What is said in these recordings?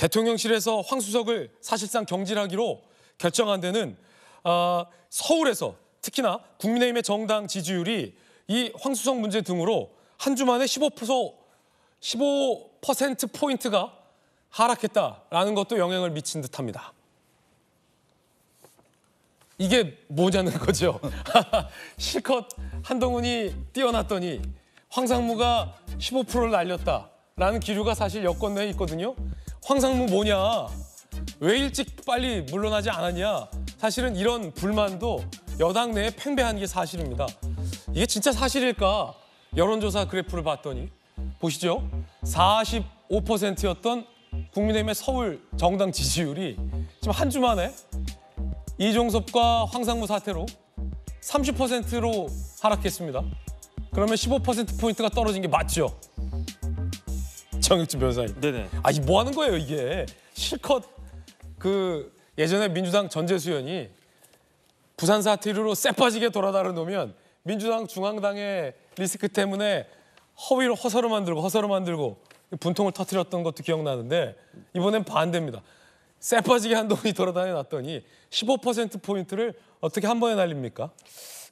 대통령실에서 황수석을 사실상 경질하기로 결정한 데는 어, 서울에서 특히나 국민의힘의 정당 지지율이 이 황수석 문제 등으로 한 주 만에 15% 15% 포인트가 하락했다라는 것도 영향을 미친 듯합니다. 이게 뭐냐는 거죠. 실컷 한동훈이 뛰어났더니 황상무가 15%를 날렸다라는 기류가 사실 여권 내에 있거든요. 황상무 뭐냐? 왜 일찍 빨리 물러나지 않았냐? 사실은 이런 불만도 여당 내에 팽배한 게 사실입니다. 이게 진짜 사실일까? 여론조사 그래프를 봤더니 보시죠. 45%였던 국민의힘의 서울 정당 지지율이 지금 한 주 만에 이종섭과 황상무 사태로 30%로 하락했습니다. 그러면 15%포인트가 떨어진 게 맞죠? 정혁진 변호사님. 네네. 아니 뭐 하는 거예요 이게 실컷 그 예전에 민주당 전재수의원이 부산 사투리로 쎄빠지게 돌아다는 놈면 민주당 중앙당의 리스크 때문에 허위로 허서로 만들고 허서로 만들고 분통을 터뜨렸던 것도 기억나는데 이번엔 반대입니다. 쎄빠지게 한 놈이 돌아다녀 놨더니 15% 포인트를 어떻게 한 번에 날립니까?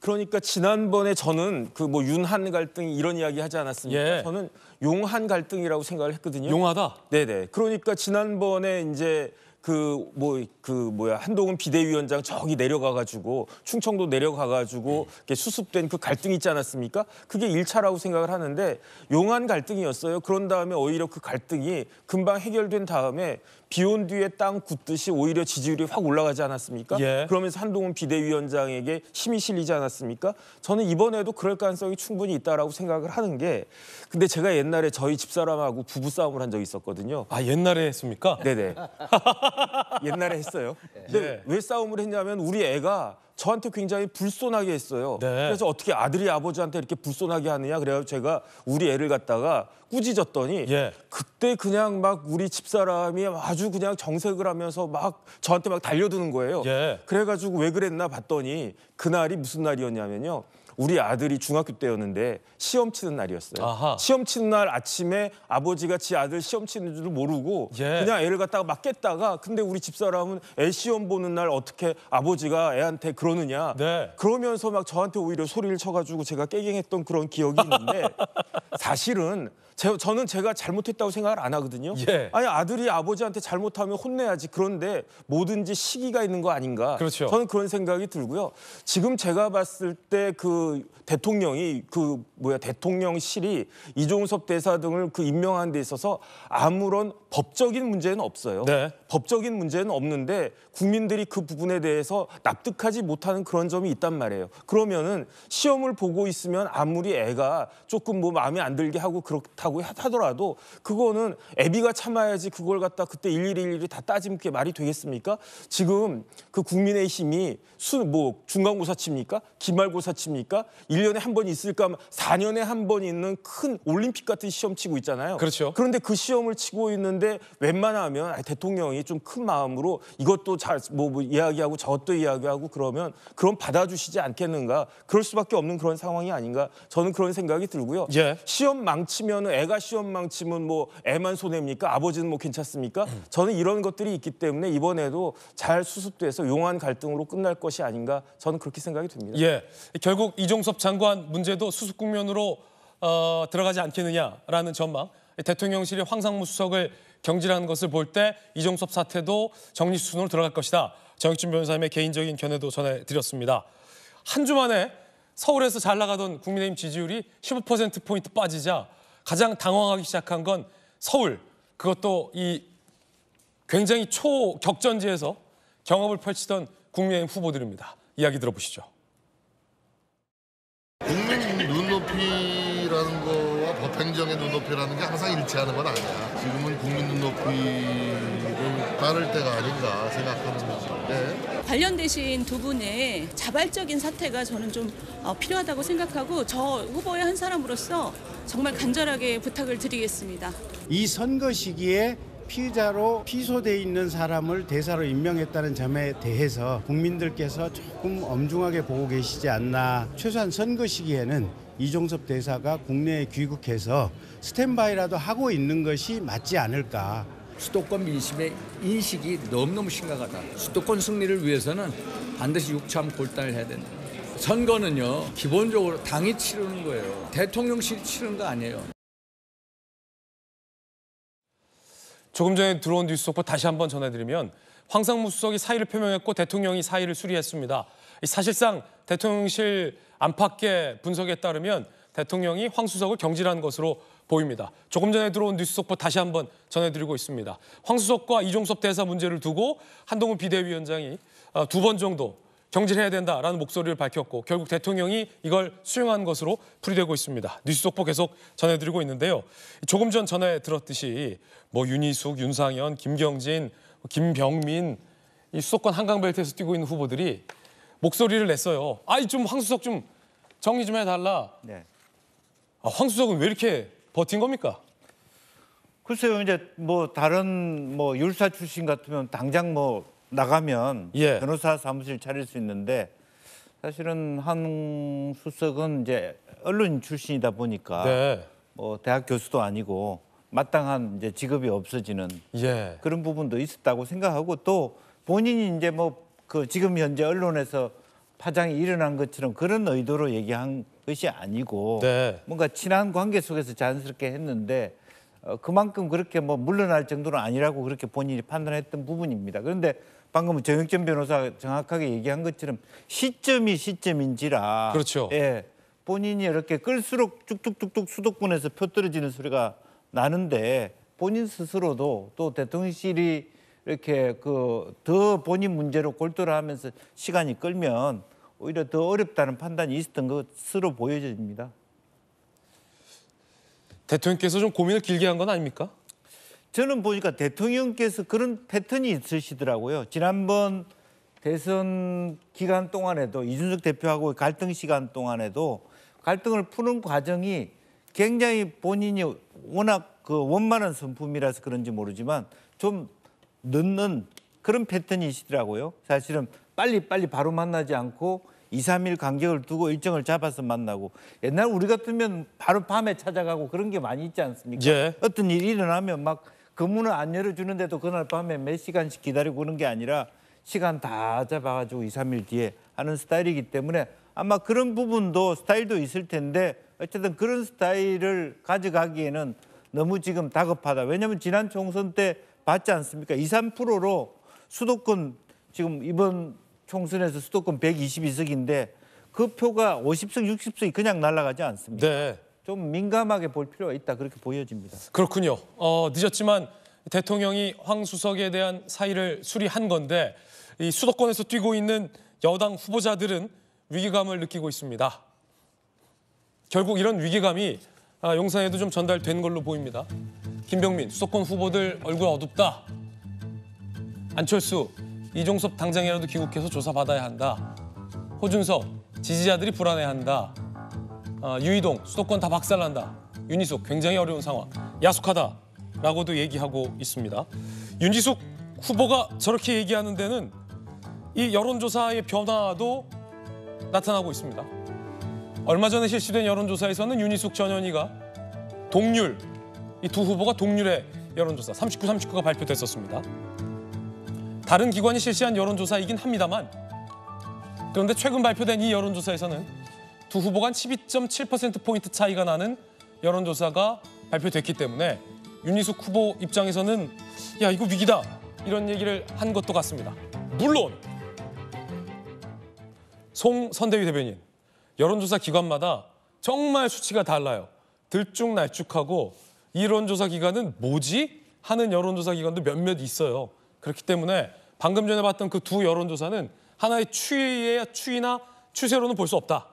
그러니까 지난번에 저는 그 뭐 윤한 갈등 이런 이야기 하지 않았습니까? 예. 저는 용한 갈등이라고 생각을 했거든요. 용하다. 네네. 그러니까 지난번에 이제 그, 뭐, 그, 뭐야, 한동훈 비대위원장 저기 내려가가지고, 충청도 내려가가지고, 네. 수습된 그 갈등 있지 않았습니까? 그게 일차라고 생각을 하는데, 용한 갈등이었어요. 그런 다음에 오히려 그 갈등이 금방 해결된 다음에 비온 뒤에 땅 굳듯이 오히려 지지율이 확 올라가지 않았습니까? 예. 그러면서 한동훈 비대위원장에게 힘이 실리지 않았습니까? 저는 이번에도 그럴 가능성이 충분히 있다라고 생각을 하는 게 근데 제가 옛날에 저희 집사람하고 부부 싸움을 한 적이 있었거든요. 아 옛날에 했습니까? 네네. 옛날에 했어요. 예. 근데 예. 왜 싸움을 했냐면 우리 애가 저한테 굉장히 불손하게 했어요. 네. 그래서 어떻게 아들이 아버지한테 이렇게 불손하게 하느냐 그래요 제가 우리 애를 갖다가 꾸짖었더니 예. 그때 그냥 막 우리 집사람이 아주 그냥 정색을 하면서 막 저한테 막 달려드는 거예요. 예. 그래가지고 왜 그랬나 봤더니 그날이 무슨 날이었냐면요. 우리 아들이 중학교 때였는데 시험 치는 날이었어요. 아하. 시험 치는 날 아침에 아버지가 지 아들 시험 치는 줄 모르고 예. 그냥 애를 갖다가 맡겠다가 근데 우리 집사람은 애 시험 보는 날 어떻게 아버지가 애한테 그러느냐 네. 그러면서 막 저한테 오히려 소리를 쳐가지고 제가 깨갱했던 그런 기억이 있는데 사실은 제, 저는 제가 잘못했다고 생각을 안 하거든요. 예. 아니 아들이 아버지한테 잘못하면 혼내야지. 그런데 뭐든지 시기가 있는 거 아닌가. 그렇죠. 저는 그런 생각이 들고요. 지금 제가 봤을 때 그 대통령이 그 뭐야 대통령실이 이종섭 대사 등을 그 임명한 데 있어서 아무런 법적인 문제는 없어요. 네. 법적인 문제는 없는데 국민들이 그 부분에 대해서 납득하지 못하는 그런 점이 있단 말이에요. 그러면은 시험을 보고 있으면 아무리 애가 조금 뭐 마음에 안 들게 하고 그렇다고 하더라도 그거는 애비가 참아야지 그걸 갖다 그때 일일이 일일이 다 따지면 그게 말이 되겠습니까? 지금 그 국민의힘이 수 뭐 중간고사 칩니까? 기말고사 칩니까? 일년에 한 번 있을까? 사년에 한 번 있는 큰 올림픽 같은 시험 치고 있잖아요. 그렇죠. 그런데 그 시험을 치고 있는데 웬만하면 대통령이 상대이좀큰 마음으로 이것도 잘뭐 뭐 이야기하고 저것도 이야기하고 그러면 그럼 받아주시지 않겠는가 그럴 수밖에 없는 그런 상황이 아닌가 저는 그런 생각이 들고요. 예. 시험 망치면 애가 시험 망치면 뭐 애만 손해입니까? 아버지는 뭐 괜찮습니까? 음. 저는 이런 것들이 있기 때문에 이번에도 잘 수습돼서 용한 갈등으로 끝날 것이 아닌가 저는 그렇게 생각이 듭니다. 예. 결국 이종섭 장관 문제도 수습 국면으로 어, 들어가지 않겠느냐라는 전망. 대통령실이 황상무 수석을 경질하는 것을 볼 때 이종섭 사태도 정리 수순으로 들어갈 것이다. 정익준 변호사님의 개인적인 견해도 전해드렸습니다. 한 주 만에 서울에서 잘 나가던 국민의힘 지지율이 15%포인트 빠지자 가장 당황하기 시작한 건 서울, 그것도 이 굉장히 초격전지에서 경험을 펼치던 국민의힘 후보들입니다. 이야기 들어보시죠. 행정의 눈높이라는 게 항상 일치하는 건 아니야. 지금은 국민 눈높이를 따를 때가 아닌가 생각하는 거죠. 네. 관련되신 두 분의 자발적인 사태가 저는 좀 어, 필요하다고 생각하고 저 후보의 한 사람으로서 정말 간절하게 부탁을 드리겠습니다. 이 선거 시기에 피의자로 피소돼 있는 사람을 대사로 임명했다는 점에 대해서 국민들께서 조금 엄중하게 보고 계시지 않나 최소한 선거 시기에는 이종섭 대사가 국내에 귀국해서 스탠바이라도 하고 있는 것이 맞지 않을까. 수도권 민심의 인식이 너무너무 심각하다. 수도권 승리를 위해서는 반드시 육참 골단을 해야 된다. 선거는요, 기본적으로 당이 치르는 거예요. 대통령실이 치르는 거 아니에요. 조금 전에 들어온 뉴스 속보 다시 한번 전해드리면 황상무 수석이 사의를 표명했고 대통령이 사의를 수리했습니다. 사실상 대통령실 안팎의 분석에 따르면 대통령이 황 수석을 경질한 것으로 보입니다. 조금 전에 들어온 뉴스 속보 다시 한번 전해드리고 있습니다. 황 수석과 이종섭 대사 문제를 두고 한동훈 비대위원장이 어, 두번 정도 경질해야 된다라는 목소리를 밝혔고 결국 대통령이 이걸 수용한 것으로 풀이되고 있습니다. 뉴스 속보 계속 전해드리고 있는데요. 조금 전전해 들었듯이 뭐 윤희숙, 윤상현, 김경진, 김병민 이 수도권 한강벨트에서 뛰고 있는 후보들이 목소리를 냈어요. 아이 좀 황수석 좀 정리 좀 해달라. 네. 아, 황수석은 왜 이렇게 버틴 겁니까? 글쎄요 이제 뭐 다른 뭐 율사 출신 같으면 당장 뭐 나가면 예. 변호사 사무실 차릴 수 있는데 사실은 한 수석은 이제 언론 출신이다 보니까 네. 뭐 대학 교수도 아니고 마땅한 이제 직업이 없어지는 예. 그런 부분도 있었다고 생각하고 또 본인이 이제 뭐 그 지금 현재 언론에서 파장이 일어난 것처럼 그런 의도로 얘기한 것이 아니고 네. 뭔가 친한 관계 속에서 자연스럽게 했는데 어, 그만큼 그렇게 뭐 물러날 정도는 아니라고 그렇게 본인이 판단했던 부분입니다. 그런데 방금 정혁전 변호사 정확하게 얘기한 것처럼 시점이 시점인지라 그렇죠. 예, 본인이 이렇게 끌수록 쭉쭉쭉쭉 수도권에서 표 떨어지는 소리가 나는데 본인 스스로도 또 대통령실이 이렇게 그 더 본인 문제로 골똘 하면서 시간이 끌면 오히려 더 어렵다는 판단이 있었던 것으로 보여집니다. 대통령께서 좀 고민을 길게 한 건 아닙니까? 저는 보니까 대통령께서 그런 패턴이 있으시더라고요. 지난번 대선 기간 동안에도 이준석 대표하고 갈등 시간 동안에도 갈등을 푸는 과정이 굉장히 본인이 워낙 그 원만한 성품이라서 그런지 모르지만 좀 늦는 그런 패턴이시더라고요. 사실은 빨리 빨리 바로 만나지 않고 2, 3일 간격을 두고 일정을 잡아서 만나고 옛날 우리 같으면 바로 밤에 찾아가고 그런 게 많이 있지 않습니까? 예. 어떤 일이 일어나면 막 그 문을 안 열어주는데도 그날 밤에 몇 시간씩 기다리고 그런 게 아니라 시간 다 잡아가지고 2, 3일 뒤에 하는 스타일이기 때문에 아마 그런 부분도 스타일도 있을 텐데 어쨌든 그런 스타일을 가져가기에는 너무 지금 다급하다. 왜냐하면 지난 총선 때 봤지 않습니까? 2, 3%로 수도권 지금 이번 총선에서 수도권 122석인데 그 표가 50석, 60석이 그냥 날아가지 않습니다. 네. 좀 민감하게 볼 필요가 있다 그렇게 보여집니다. 그렇군요. 어, 늦었지만 대통령이 황 수석에 대한 사의를 수리한 건데 이 수도권에서 뛰고 있는 여당 후보자들은 위기감을 느끼고 있습니다. 결국 이런 위기감이 아, 용영에도좀 전달된 걸로 보입니다. 김병민, 수도권 후보들 얼굴 어둡다. 안철수, 이종섭 당장이라도 귀국해서 조사받아야 한다. 호준석, 지지자들이 불안해한다. 아, 유이동, 수도권 다 박살난다. 윤희숙, 굉장히 어려운 상황. 야속하다. 라고도 얘기하고 있습니다. 윤희숙 후보가 저렇게 얘기하는 데는 이 여론조사의 변화도 나타나고 있습니다. 얼마 전에 실시된 여론조사에서는 윤희숙 전현희가 동률, 이 두 후보가 동률의 여론조사 39, 39가 발표됐었습니다. 다른 기관이 실시한 여론조사이긴 합니다만 그런데 최근 발표된 이 여론조사에서는 두 후보 간 12.7%포인트 차이가 나는 여론조사가 발표됐기 때문에 윤희숙 후보 입장에서는 야 이거 위기다 이런 얘기를 한 것도 같습니다. 물론 송 선대위 대변인 여론조사 기관마다 정말 수치가 달라요. 들쭉날쭉하고 이론조사 기관은 뭐지? 하는 여론조사 기관도 몇몇 있어요. 그렇기 때문에 방금 전에 봤던 그 두 여론조사는 하나의 추이의 추이나 추세로는 볼 수 없다.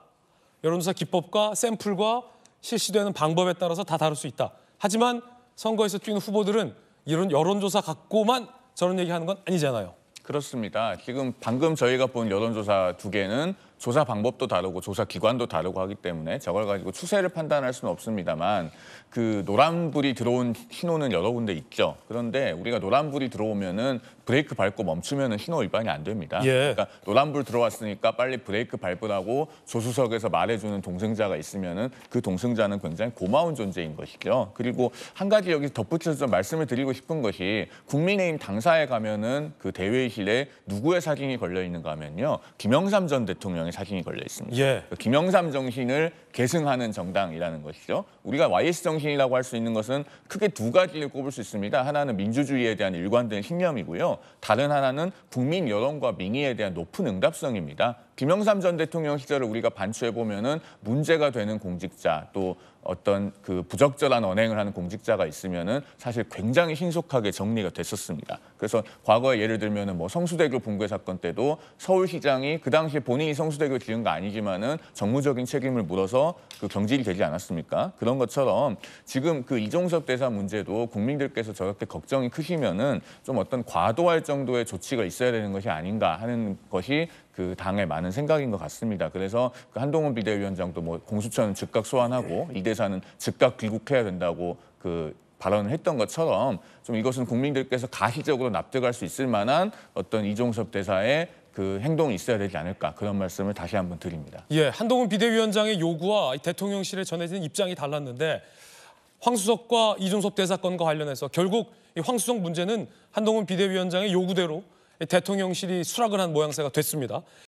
여론조사 기법과 샘플과 실시되는 방법에 따라서 다 다를 수 있다. 하지만 선거에서 뛰는 후보들은 이런 여론조사 갖고만 저런 얘기하는 건 아니잖아요. 그렇습니다. 지금 방금 저희가 본 여론조사 두 개는 조사 방법도 다르고 조사 기관도 다르고 하기 때문에 저걸 가지고 추세를 판단할 수는 없습니다만 그 노란불이 들어온 신호는 여러 군데 있죠. 그런데 우리가 노란불이 들어오면은 브레이크 밟고 멈추면은 신호 위반이 안 됩니다. 예. 그러니까 노란불 들어왔으니까 빨리 브레이크 밟으라고 조수석에서 말해주는 동승자가 있으면은 그 동승자는 굉장히 고마운 존재인 것이죠. 그리고 한 가지 여기 덧붙여서 좀 말씀을 드리고 싶은 것이 국민의힘 당사에 가면은 그 대회실에 의 누구의 사진이 걸려 있는가 하면요. 김영삼 전 대통령의 자신이 걸려 있습니다. 예. 그 김영삼 정신을 계승하는 정당이라는 것이죠. 우리가 YS 정신이라고 할 수 있는 것은 크게 두 가지를 꼽을 수 있습니다. 하나는 민주주의에 대한 일관된 신념이고요. 다른 하나는 국민 여론과 민의에 대한 높은 응답성입니다. 김영삼 전 대통령 시절을 우리가 반추해 보면은 문제가 되는 공직자 또 어떤 그 부적절한 언행을 하는 공직자가 있으면은 사실 굉장히 신속하게 정리가 됐었습니다. 그래서 과거에 예를 들면은 뭐 성수대교 붕괴 사건 때도 서울시장이 그 당시에 본인이 성수대교 지은 거 아니지만은 정무적인 책임을 물어서 그 경질이 되지 않았습니까? 그런 것처럼 지금 그 이종섭 대사 문제도 국민들께서 저렇게 걱정이 크시면은 좀 어떤 과도할 정도의 조치가 있어야 되는 것이 아닌가 하는 것이 그 당의 많은 생각인 것 같습니다. 그래서 그 한동훈 비대위원장도 뭐 공수처는 즉각 소환하고 이대사는 즉각 귀국해야 된다고 그 발언을 했던 것처럼 좀 이것은 국민들께서 가시적으로 납득할 수 있을 만한 어떤 이종섭 대사의 그 행동이 있어야 되지 않을까 그런 말씀을 다시 한번 드립니다. 예, 한동훈 비대위원장의 요구와 대통령실에 전해진 입장이 달랐는데 황수석과 이종섭 대사건과 관련해서 결국 이 황수석 문제는 한동훈 비대위원장의 요구대로 대통령실이 수락을 한 모양새가 됐습니다.